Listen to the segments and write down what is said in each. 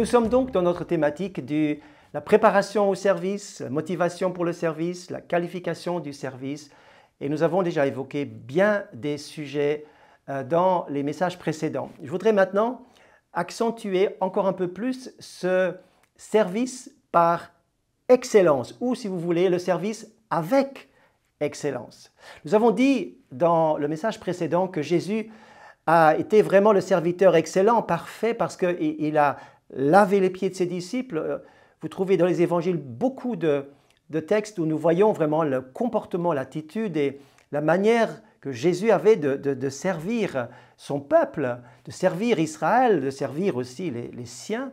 Nous sommes donc dans notre thématique de la préparation au service, motivation pour le service, la qualification du service. Et nous avons déjà évoqué bien des sujets euh, dans les messages précédents. Je voudrais maintenant accentuer encore un peu plus ce service par excellence, ou si vous voulez, le service avec excellence. Nous avons dit dans le message précédent que Jésus a été vraiment le serviteur excellent, parfait, parce qu'il a laver les pieds de ses disciples. Euh, vous trouvez dans les évangiles beaucoup de, textes où nous voyons vraiment le comportement, l'attitude et la manière que Jésus avait de, servir son peuple, de servir Israël, de servir aussi les, siens.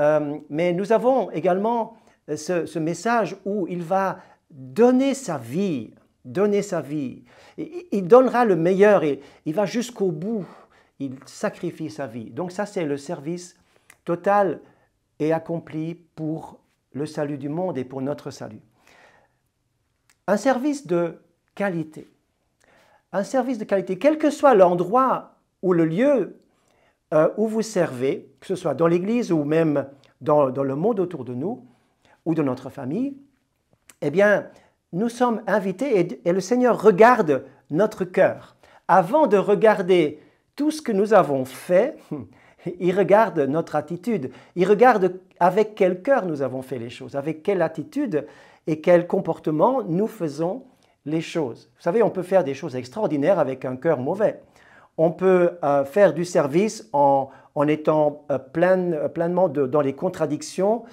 Euh, mais nous avons également euh, ce, message où il va donner sa vie, donner sa vie. Il, donnera le meilleur, il, il va jusqu'au bout, il sacrifie sa vie. Donc ça, c'est le service total et accompli pour le salut du monde et pour notre salut. Un service de qualité. Un service de qualité, quel que soit l'endroit ou le lieu euh, où vous servez, que ce soit dans l'Église ou même dans, le monde autour de nous ou de notre famille, eh bien, nous sommes invités et, et le Seigneur regarde notre cœur. Avant de regarder tout ce que nous avons fait, il regarde notre attitude. Il regarde avec quel cœur nous avons fait les choses, avec quelle attitude et quel comportement nous faisons les choses. Vous savez, on peut faire des choses extraordinaires avec un cœur mauvais. On peut euh, faire du service en, étant euh, euh, pleinement dans les contradictions,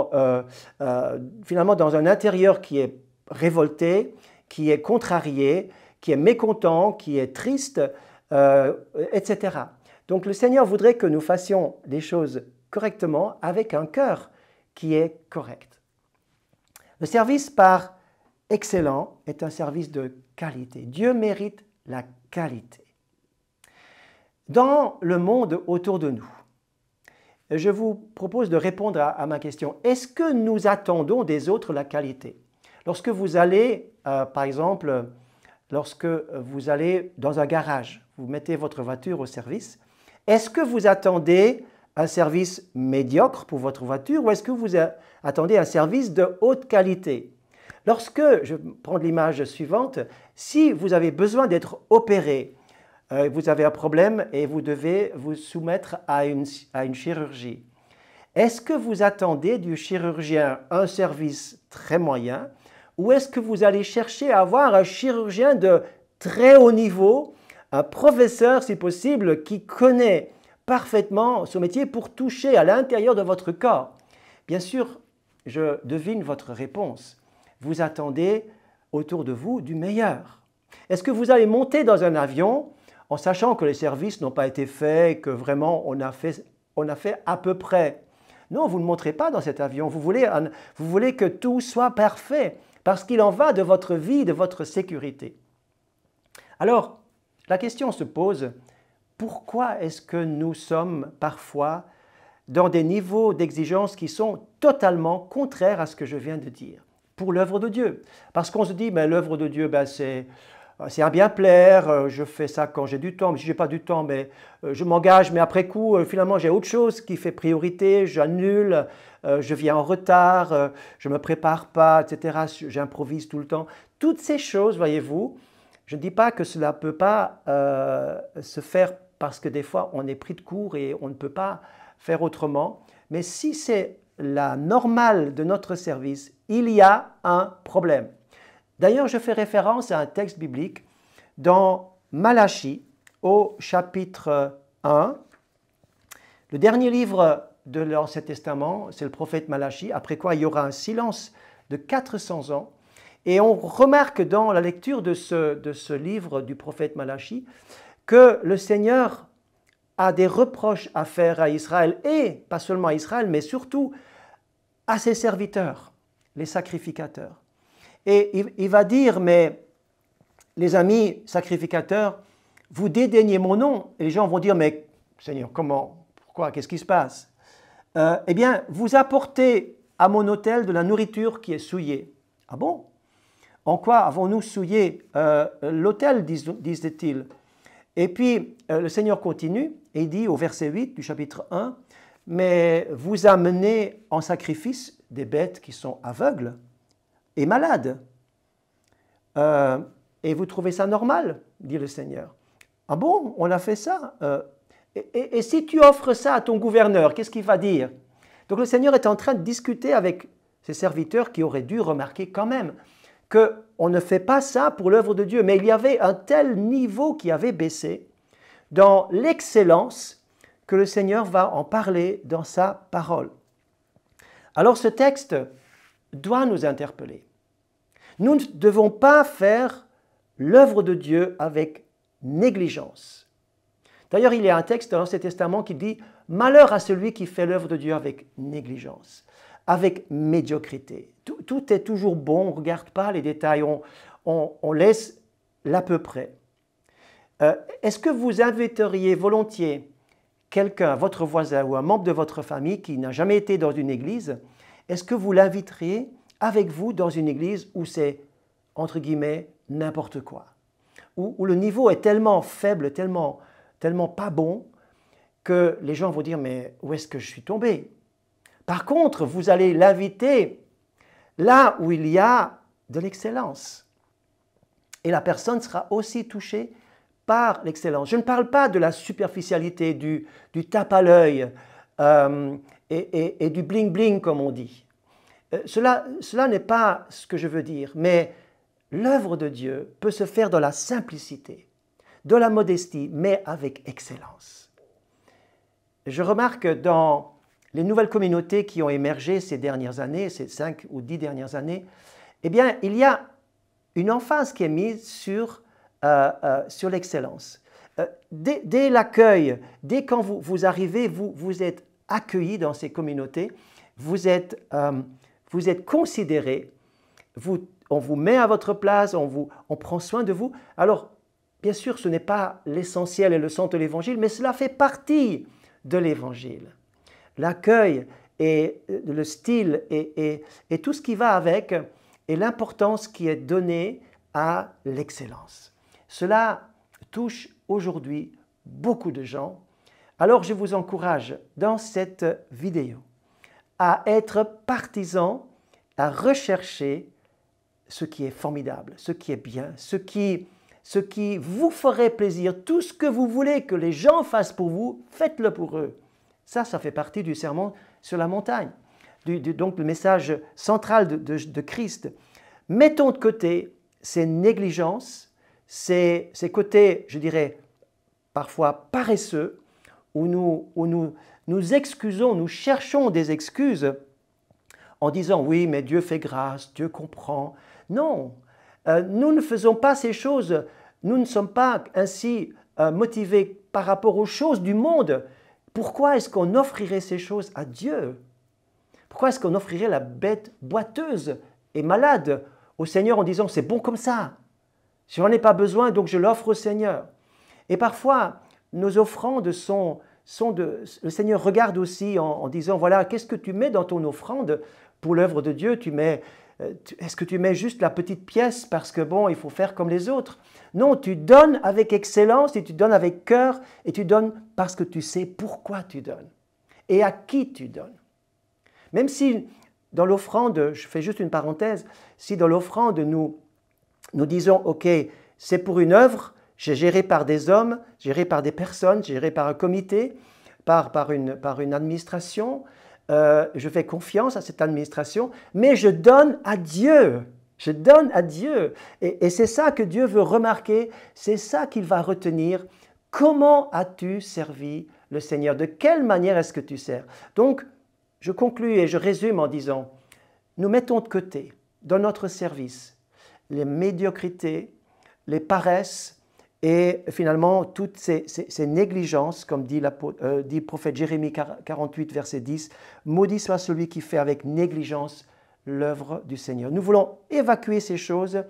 finalement dans un intérieur qui est révolté, qui est contrarié, qui est mécontent, qui est triste, etc. Donc le Seigneur voudrait que nous fassions les choses correctement avec un cœur qui est correct. Le service par excellent est un service de qualité. Dieu mérite la qualité. Dans le monde autour de nous, je vous propose de répondre à, ma question. Est-ce que nous attendons des autres la qualité Lorsque vous allez, euh, par exemple, lorsque vous allez dans un garage, vous mettez votre voiture au service, est-ce que vous attendez un service médiocre pour votre voiture ou est-ce que vous attendez un service de haute qualité Lorsque, je prends l'image suivante, si vous avez besoin d'être opéré, euh, vous avez un problème et vous devez vous soumettre à une chirurgie, est-ce que vous attendez du chirurgien un service très moyen ou est-ce que vous allez chercher à avoir un chirurgien de très haut niveau un professeur, si possible, qui connaît parfaitement son métier pour toucher à l'intérieur de votre corps. Bien sûr, je devine votre réponse. Vous attendez autour de vous du meilleur. Est-ce que vous allez monter dans un avion en sachant que les services n'ont pas été faits, que vraiment on a fait, on a fait à peu près Non, vous ne montrez pas dans cet avion. Vous voulez, vous voulez que tout soit parfait parce qu'il en va de votre vie, de votre sécurité. Alors, la question se pose, pourquoi est-ce que nous sommes parfois dans des niveaux d'exigence qui sont totalement contraires à ce que je viens de dire pour l'œuvre de Dieu Parce qu'on se dit, mais ben, l'œuvre de Dieu, ben, c'est... Euh, un bien plaire, euh, je fais ça quand j'ai du temps, mais si n'ai pas du temps, mais euh, je m'engage, mais après coup, finalement, j'ai autre chose qui fait priorité, j'annule, je viens en retard, je me prépare pas, etc. J'improvise tout le temps. Toutes ces choses, voyez-vous, je ne dis pas que cela ne peut pas euh, se faire parce que des fois on est pris de court et on ne peut pas faire autrement, mais si c'est la normale de notre service, il y a un problème. D'ailleurs, je fais référence à un texte biblique dans Malachie au chapitre 1. Le dernier livre de l'Ancien Testament, c'est le prophète Malachie, après quoi il y aura un silence de 400 ans et on remarque dans la lecture de ce, de ce livre du prophète Malachi que le Seigneur a des reproches à faire à Israël, et pas seulement à Israël, mais surtout à ses serviteurs, les sacrificateurs. Et il, va dire, mais les amis sacrificateurs, vous dédaignez mon nom. Et les gens vont dire, mais Seigneur, comment Pourquoi Qu'est-ce qui se passe euh, Eh bien, vous apportez à mon hôtel de la nourriture qui est souillée. Ah bon en quoi avons-nous souillé euh, l'autel, disait ils Et puis euh, le Seigneur continue et dit au verset 8 du chapitre 1, Mais vous amenez en sacrifice des bêtes qui sont aveugles et malades. Euh, et vous trouvez ça normal, dit le Seigneur. Ah bon, on a fait ça et si tu offres ça à ton gouverneur, qu'est-ce qu'il va dire Donc le Seigneur est en train de discuter avec ses serviteurs qui auraient dû remarquer quand même on ne fait pas ça pour l'œuvre de Dieu. Mais il y avait un tel niveau qui avait baissé dans l'excellence que le Seigneur va en parler dans sa parole. Alors ce texte doit nous interpeller. Nous ne devons pas faire l'œuvre de Dieu avec négligence. D'ailleurs, il y a un texte dans l'Ancien Testament qui dit Malheur à celui qui fait l'œuvre de Dieu avec négligence avec médiocrité. Tout, est toujours bon, on ne regarde pas les détails, on, laisse l'à peu près. Euh, est-ce que vous inviteriez volontiers quelqu'un, votre voisin ou un membre de votre famille qui n'a jamais été dans une église, est-ce que vous l'inviteriez avec vous dans une église où c'est, entre guillemets, n'importe quoi où, le niveau est tellement faible, tellement, tellement pas bon, que les gens vont dire, mais où est-ce que je suis tombé par contre, vous allez l'inviter là où il y a de l'excellence. Et la personne sera aussi touchée par l'excellence. Je ne parle pas de la superficialité, du, du tape à l'œil euh, et, du bling-bling, comme on dit. Euh, cela cela n'est pas ce que je veux dire, mais l'œuvre de Dieu peut se faire dans la simplicité, de la modestie, mais avec excellence. Je remarque dans les nouvelles communautés qui ont émergé ces dernières années, ces cinq ou dix dernières années, eh bien, il y a une emphase qui est mise sur, euh, euh, l'excellence. Euh, dès, l'accueil, dès quand vous, arrivez, vous, êtes accueilli dans ces communautés, vous êtes, vous considéré, on vous met à votre place, on, on prend soin de vous. Alors, bien sûr, ce n'est pas l'essentiel et le centre de l'évangile, mais cela fait partie de l'évangile l'accueil et euh, le style et, tout ce qui va avec et l'importance qui est donnée à l'excellence. Cela touche aujourd'hui beaucoup de gens. Alors je vous encourage dans cette vidéo à être partisan, à rechercher ce qui est formidable, ce qui est bien, ce qui vous ferait plaisir, tout ce que vous voulez que les gens fassent pour vous, faites-le pour eux. Ça, ça fait partie du serment sur la montagne, donc le message central de, Christ. Mettons de côté ces négligences, ces, côtés, je dirais, parfois paresseux, où nous, nous excusons, nous cherchons des excuses en disant oui, mais Dieu fait grâce, Dieu comprend. Non, euh, nous ne faisons pas ces choses, nous ne sommes pas ainsi euh, motivés par rapport aux choses du monde, pourquoi est-ce qu'on offrirait ces choses à Dieu Pourquoi est-ce qu'on offrirait la bête boiteuse et malade au Seigneur en disant c'est bon comme ça Je n'en ai pas besoin, donc je l'offre au Seigneur. Et parfois, nos offrandes sont, de... Le Seigneur regarde aussi en, en disant, voilà, qu'est-ce que tu mets dans ton offrande pour l'œuvre de Dieu Tu mets euh, est-ce que tu mets juste la petite pièce parce que bon, il faut faire comme les autres Non, tu donnes avec excellence et tu donnes avec cœur et tu donnes parce que tu sais pourquoi tu donnes et à qui tu donnes. Même si dans l'offrande, je fais juste une parenthèse, si dans l'offrande nous, nous disons, OK, c'est pour une œuvre, j'ai géré par des hommes, géré par des personnes, géré par un comité, par une administration, euh, je fais confiance à cette administration, mais je donne à Dieu. Je donne à Dieu. Et, c'est ça que Dieu veut remarquer, c'est ça qu'il va retenir. Comment as-tu servi le Seigneur De quelle manière est-ce que tu sers Donc, je conclus et je résume en disant, nous mettons de côté, dans notre service, les médiocrités, les paresses, et finalement, toutes ces, négligences, comme dit, euh, dit, le prophète Jérémie 48, verset 10, maudit soit celui qui fait avec négligence l'œuvre du Seigneur. Nous voulons évacuer ces choses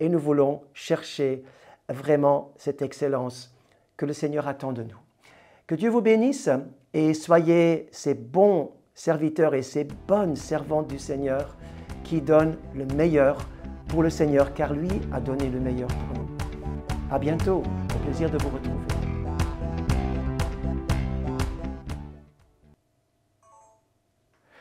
et nous voulons chercher vraiment cette excellence que le Seigneur attend de nous. Que Dieu vous bénisse et soyez ces bons serviteurs et ces bonnes servantes du Seigneur qui donnent le meilleur pour le Seigneur, car lui a donné le meilleur pour nous. À bientôt, au plaisir de vous retrouver.